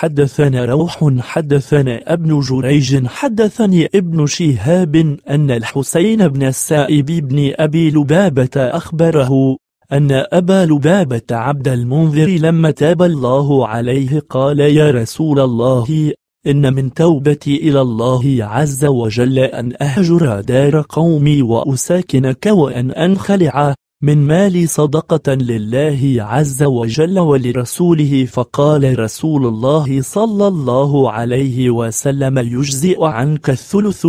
حدثنا روح حدثنا ابن جريج حدثني ابن شهاب أن الحسين بن السائب بن أبي لبابة أخبره أن أبا لبابة عبد المنذر لما تاب الله عليه قال يا رسول الله إن من توبتي إلى الله عز وجل أن أهجر دار قومي وأساكنك وأن أنخلع من مالي صدقة لله عز وجل ولرسوله فقال رسول الله صلى الله عليه وسلم يجزئ عنك الثلث